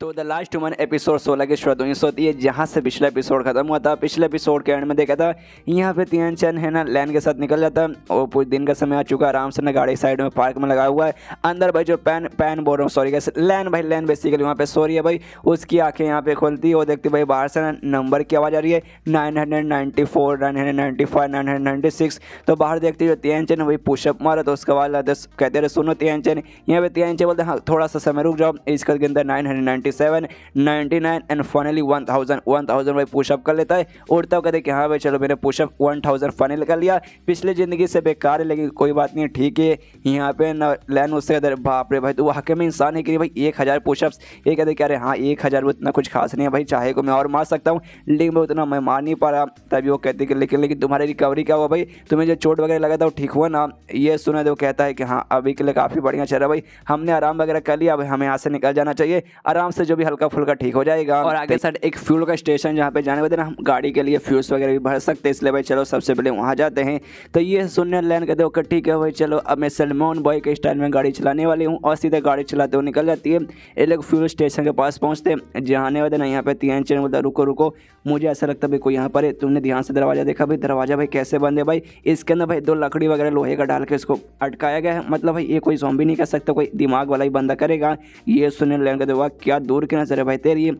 तो the last one episode सोलह की शुरुआत उन्नीस सौ ये जहाँ से पिछला एपिसोड खत्म हुआ था पिछले एपिसोड के एंड में देखा था यहाँ पे तीन चैन है ना लैन के साथ निकल जाता है और कुछ दिन का समय आ चुका आराम से ना गाड़ी साइड में पार्क में लगा हुआ है अंदर भाई जो पैन पैन बोल रहा हूँ सॉरी कैसे लैन भाई लैन बेसिकली वहाँ पे सो रही है भाई उसकी आँखें यहाँ पे खोलती है और देखती भाई बाहर से ना नंबर की आवाज़ आ रही है nine hundred ninety four nine hundred ninety five nine hundred ninety six तो बाहर देखती जो तीन चैन भाई पुशअप मारा तो उसके बाद कहते रहे सुनो तीन चैन यहाँ पे तीन चैन बोलते हाँ थोड़ा सा समय रुक जाओ इसका अंदर नाइन हंड्रेड सेवन नाइन्टी और तब कहते कर लिया पिछले ज़िंदगी से बेकार है लेकिन कोई बात नहीं ठीक है यहाँ पे लैन उससे बाप रे भाई तो वाकई में इंसान है कि भाई एक हज़ार पुशअप्स ये कहते कि अरे हाँ एक हज़ार उतना कुछ खास नहीं है भाई चाहे को मैं और मार सकता हूँ लेकिन मैं उतना मैं मार नहीं पा रहा तभी वो कहते कि लेकिन लेकिन तुम्हारी रिकवरी क्या हुआ भाई तुम्हें जो चोट वगैरह लगा था वो ठीक हुआ ना ये सुना तो कहता है कि हाँ अभी के लिए काफ़ी बढ़िया चल रहा भाई हमने आराम वगैरह कर लिया भाई हमें यहाँ से निकल जाना चाहिए आराम से जो भी हल्का फुल्का ठीक हो जाएगा और आगे साइड एक फ्यूल का स्टेशन जहाँ पे जाने वाले हम गाड़ी के लिए फ्यूल्स वगैरह भी भर सकते हैं इसलिए भाई चलो सबसे पहले वहाँ जाते हैं तो ये सुनने लैंड करते ओके ठीक है भाई चलो अब मैं सलमोन बॉय के स्टाइल में गाड़ी चलाने वाली हूँ और सीधे गाड़ी चलाते हुए निकल जाती है ये लोग फ्यूल स्टेशन के पास पहुँचते हैं जहाँ आने वाले ना यहाँ पे तीन चैन बोलता रुको रुको मुझे ऐसा लगता भाई कोई यहाँ पर है तुमने ध्यान से दरवाजा देखा भाई दरवाजा भाई कैसे बंद है भाई इसके अंदर भाई दो लकड़ी वगैरह लोहे का डाल के इसको अटकाया गया है मतलब भाई ये कोई जॉम्बी नहीं कर सकता कोई दिमाग वाला ही बंदा करेगा ये सुनने लैंड करते हुआ क्या दूर की नज़र है भाई तेरी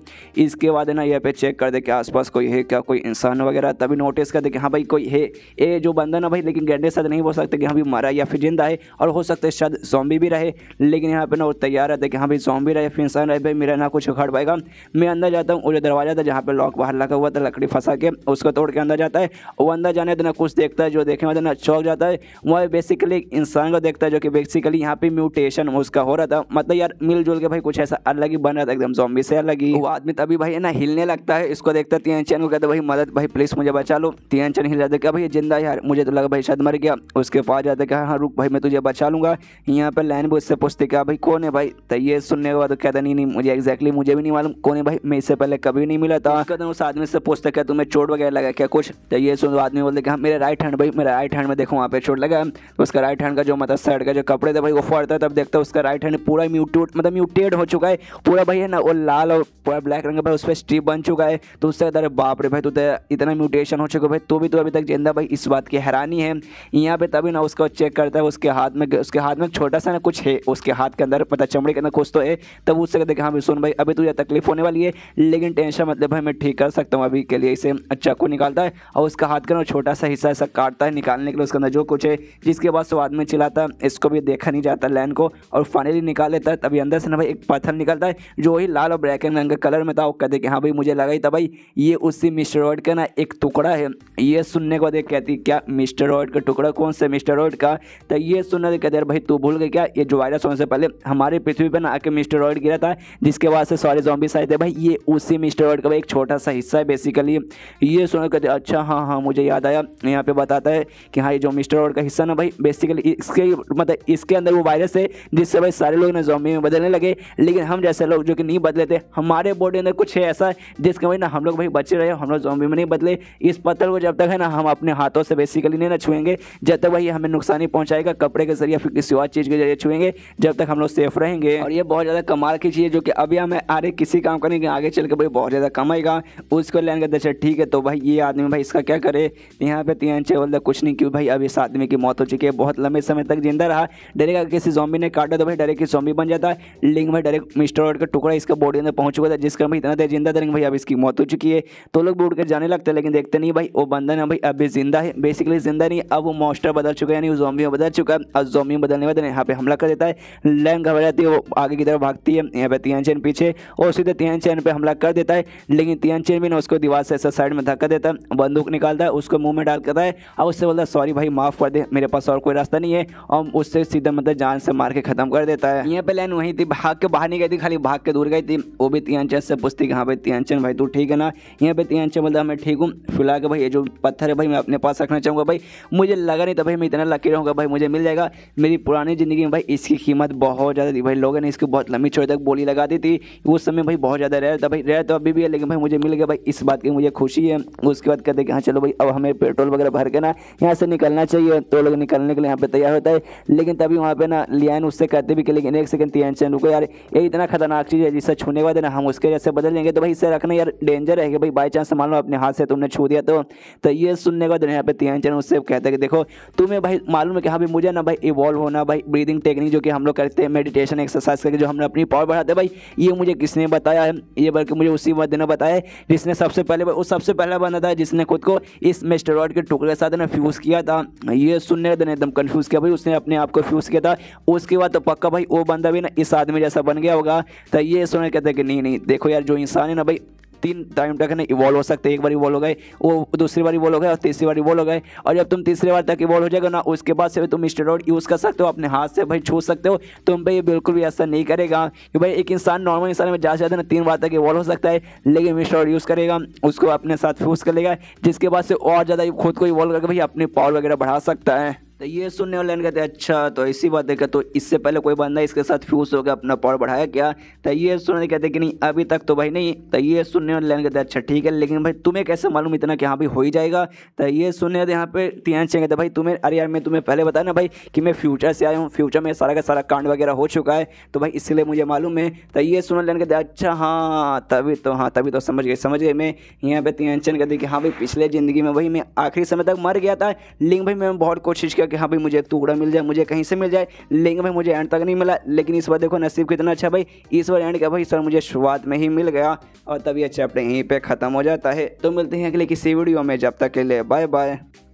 इसके बाद है ना यहाँ पे चेक कर दे कि आसपास कोई है क्या कोई इंसान वगैरह तभी नोटिस कर दे कि हाँ भाई कोई है ए जो बंदा ना भाई लेकिन गैंडे साथ नहीं बोल सकते कि हाँ भाई मरा या फिर जिंदा है और हो सकता है शायद जॉम्बी भी रहे लेकिन यहाँ पे ना वो तैयार रहते कि हाँ भाई जॉम्बी रहे फिर इंसान रहे भाई मेरा ना कुछ उखड़ पाएगा मैं अंदर जाता हूँ वो जो दरवाज़ा था जहाँ पर लॉक बाहर लगा हुआ था लकड़ी फंसा के उसको तोड़ के अंदर जाता है वो अंदर जाने देना कुछ देखता है जो देखने में तो ना चौक जाता है वह बेसिकली इंसान को देखता है जो कि बेसिकली यहाँ पे म्यूटेशन उसका हो रहा था मतलब यार मिलजुल के भाई कुछ ऐसा अलग ही बन रहा था एकदम जॉम्बी से अलग ही वो आदमी तभी भाई ना हिलने लगता है इसको देखता है तियंचन को कहते भाई मदद भाई प्लीज़ मुझे बचा लो तियंचन हिल जाते भाई जिंदा यार मुझे तो लगा भाई शायद मर गया उसके पास जाते कहा हाँ रुक भाई मैं तुझे बचा लूंगा यहाँ पर लाइन भी उससे पूछते क्या हाँ, भाई कौन है भाई तो ये सुनने के बाद तो कहता नहीं नहीं मुझे एक्जैक्टली मुझे भी नहीं मालूम कौन है भाई मैं इससे पहले कभी नहीं मिला था उसका उस आदमी से पूछते क्या तुम्हें चोट वगैरह लगा क्या कुछ तो ये सुन आदमी बोलते हाँ मेरे राइट हैंड भाई मेरा राइट हैंड में देखो वहाँ पे चोट लगा तो उसका राइट हैंड का जो मतलब शर्ट का जो कपड़े थे भाई वो फड़ता है तब देखता है उसका राइट हैंड पूरा म्यूट मतलब म्यूटेड हो चुका है पूरा भाई है ना वो लाल और पूरा ब्लैक रंग भाई उस पर स्ट्रीप बन चुका है तो उससे अरे बाप रे भाई तो इतना म्यूटेशन हो चुका भाई तो भी तो अभी तक जिंदा भाई इस बात की हैरानी है यहाँ पे तभी ना उसको चेक करता है उसके हाथ में उसके हाथ में छोटा सा ना कुछ है उसके हाथ के अंदर पता चमड़ी के अंदर कुछ तो है तब उससे कहते हाँ भाई सुन भाई अभी तो यह तकलीफ होने वाली है लेकिन टेंशन मतलब भाई मैं ठीक कर सकता हूँ अभी के लिए इसे चाकू निकालता है और उसका हाथ का ना छोटा सा हिस्सा ऐसा काटता है निकालने के लिए उसके अंदर जो कुछ है जिसके बाद सो आदमी चिल्लाता है इसको भी देखा नहीं जाता लैन को और फाइनली निकाल लेता है तभी अंदर से ना भाई एक पत्थर निकलता है जो वही लाल और ब्लैक एंड के कलर में था वो कहते कि हाँ भाई मुझे लगा ही था भाई ये उसी मिस्टर रॉयड का ना एक टुकड़ा है ये सुनने के बाद एक कहती क्या मिस्टर रॉयड का टुकड़ा कौन सा मिस्टर रॉयड का तो ये सुनने से कहते भाई तू भूल गए क्या ये जो वायरस होने से पहले हमारे पृथ्वी पर ना आके मिस्टर रॉयड गिरा था जिसके बाद से सारे जॉम्बी आए थे भाई ये उसी मिस्टर रॉयड का भाई एक छोटा सा हिस्सा है बेसिकली ये सुनने कहते अच्छा हाँ हाँ मुझे याद आया यहाँ पर बताता है कि हाँ ये जो मिस्टर रॉयड का हिस्सा ना भाई बेसिकली इसके मतलब इसके अंदर वो वायरस है जिससे भाई सारे लोग ना जॉम्बी में बदलने लगे लेकिन हम जैसे लोग जो कि नहीं बदले थे हमारे बॉडी अंदर कुछ है ऐसा जिसके वजह ना हम लोग भाई बचे रहे हम लोग जॉम्बी में नहीं बदले इस पत्थर को जब तक है ना हम अपने हाथों से बेसिकली नहीं ना छुएंगे जब तक भाई हमें नुकसान ही पहुंचाएगा कपड़े के जरिए फिर किसी और चीज़ के जरिए छुएंगे जब तक हम लोग सेफ रहेंगे और ये बहुत ज़्यादा कमाल की चीज़ है जो कि अभी हमें आगे किसी काम का नहीं आगे चल के भाई बहुत ज़्यादा कमाएगा उसको लेने करते अच्छा ठीक है तो भाई ये आदमी भाई इसका क्या करे यहाँ पे तीन छः बोलते कुछ नहीं क्यों भाई अब इस आदमी की मौत हो चुकी है बहुत लंबे समय तक जिंदा रहा डायरेक्ट अगर किसी जॉम्बी ने काटा तो भाई डायरेक्ट जॉम्बी बन जाता है लिंग में डायरेक्ट मिस्टर रोड का टुकड़ा भाई इसका बॉडी अंदर पहुंच चुका था जिस कारण भाई इतना देर जिंदा देंगे भाई अब इसकी मौत हो चुकी है तो लोग बोर्ड कर जाने लगते हैं लेकिन देखते नहीं भाई वो बंदा ना भाई अभी जिंदा है बेसिकली जिंदा नहीं अब वो मॉस्टर बदल चुका है यानी वो जॉम्बी बदल चुका है और जॉम्बी बदलने बदलने यहाँ पे हमला कर देता है लैंग घबरा जाती है वो आगे की तरफ भागती है यहाँ पे तियन चैन पीछे और सीधे तियन चैन पर हमला कर देता है लेकिन तियन चैन भी ना उसको दीवार से ऐसा साइड में धक्का देता है बंदूक निकालता है उसको मुंह में डाल करता है और उससे बोलता है सॉरी भाई माफ़ कर दे मेरे पास और कोई रास्ता नहीं है और उससे सीधा मतलब जान से मार के खत्म कर देता है यहाँ पे लाइन वहीं थी भाग के बाहर नहीं गई थी खाली भाग के दूर दूर गई थी वो भी तियांचन से पूछती हाँ भाई तियांचन भाई तू ठीक है ना यहाँ पे तियांचन बोलता मैं ठीक हूँ फिलहाल के भाई ये जो पत्थर है भाई मैं अपने पास रखना चाहूँगा भाई मुझे लगा नहीं था भाई मैं इतना लकी रहूँगा भाई मुझे मिल जाएगा मेरी पुरानी ज़िंदगी में भाई इसकी कीमत बहुत ज़्यादा थी भाई लोगों ने इसकी बहुत लंबी छोड़ तक बोली लगा दी थी उस समय भाई बहुत ज़्यादा रेयर था भाई रेयर तो अभी भी है लेकिन भाई मुझे मिल गया भाई इस बात की मुझे खुशी है उसके बाद कहते हैं हाँ, चलो भाई अब हमें पेट्रोल वगैरह भर के ना यहाँ से निकलना चाहिए तो लोग निकलने के लिए यहाँ पर तैयार होता है लेकिन तभी वहाँ पर ना लियान उससे कहते भी कि लेकिन एक सेकंड तियांचन रुको यार ये इतना खतरनाक चीज़ जिससे छूने वाले ना हम उसके जैसे बदल लेंगे तो भाई इसे रखना यार डेंजर है कि भाई बाई चांस मान लो अपने हाथ से तुमने छू दिया तो तो ये सुनने के यहाँ पे तिहान चरण उससे कहते हैं कि देखो तुम्हें भाई मालूम है कि हाँ भाई मुझे ना भाई इवॉल्व होना भाई ब्रीदिंग टेक्निक जो कि हम लोग करते हैं मेडिटेशन एक्सरसाइज करके जो हमने अपनी पावर बढ़ाते भाई ये मुझे किसने बताया है ये बल्कि मुझे उसी बंदे ने बताया जिसने सबसे पहले उस सबसे पहला बना था जिसने खुद को इस मेस्टेरॉइड के टुकड़े के साथ ना फ्यूज़ किया था ये सुनने का एकदम कन्फ्यूज़ किया भाई उसने अपने आप को फ्यूज़ किया था उसके बाद तो पक्का भाई वो बंदा भी ना इस आदमी जैसा बन गया होगा तो ये ये सोने कहते हैं कि नहीं नहीं देखो यार जो इंसान है ना भाई तीन टाइम तक ना इवॉल्व हो सकते एक बार इवॉल्व हो गए वो दूसरी बार इवॉल्व हो गए और तीसरी बार इवॉल्व हो गए और जब तुम तीसरी बार तक इवॉल्व हो जाएगा ना उसके बाद से तुम स्टेरॉइड यूज़ कर सकते हो अपने हाथ से भाई छू सकते हो तुम भाई बिल्कुल भी ऐसा नहीं करेगा कि भाई एक इंसान नॉर्मल इंसान में जा सकते ना तीन बार तक इवॉल्व हो सकता है लेकिन स्टेरॉइड यूज़ करेगा उसको अपने साथ फ्यूज़ कर लेगा जिसके बाद से और ज़्यादा खुद को इवॉल्व करके भाई अपनी पावर वगैरह बढ़ा सकता है तो ये सुनने वाले कहते अच्छा तो ऐसी बात है क्या तो इससे पहले कोई बंदा इसके साथ फ्यूज हो गया अपना पावर बढ़ाया क्या तो ये सुनने कहते कि नहीं अभी तक तो भाई नहीं तो ये सुनने वाले कहते अच्छा ठीक है लेकिन भाई तुम्हें कैसे मालूम इतना कि हाँ भाई हो ही जाएगा तो ये सुनने वाले यहाँ पे तीन चाहिए कहते भाई तुम्हें अरे यार मैं तुम्हें पहले बताया ना भाई कि मैं फ्यूचर से आया हूँ फ्यूचर में सारा का सारा कांड वगैरह हो चुका है तो भाई इसलिए मुझे मालूम है तो ये सुनने वाले कहते अच्छा हाँ तभी तो हाँ तभी तो समझ गए समझ गए मैं यहाँ पे तीन चंद कहते कि हाँ भाई पिछले ज़िंदगी में भाई मैं आखिरी समय तक मर गया था लेकिन भाई मैं बहुत कोशिश सोचा कि हाँ भाई मुझे एक टुकड़ा मिल जाए मुझे कहीं से मिल जाए लेकिन भाई मुझे एंड तक नहीं मिला लेकिन इस बार देखो नसीब कितना अच्छा भाई इस बार एंड का भाई सर मुझे शुरुआत में ही मिल गया और तब यह चैप्टर यहीं पर ख़त्म हो जाता है तो मिलते हैं अगले किसी वीडियो में जब तक के लिए बाय बाय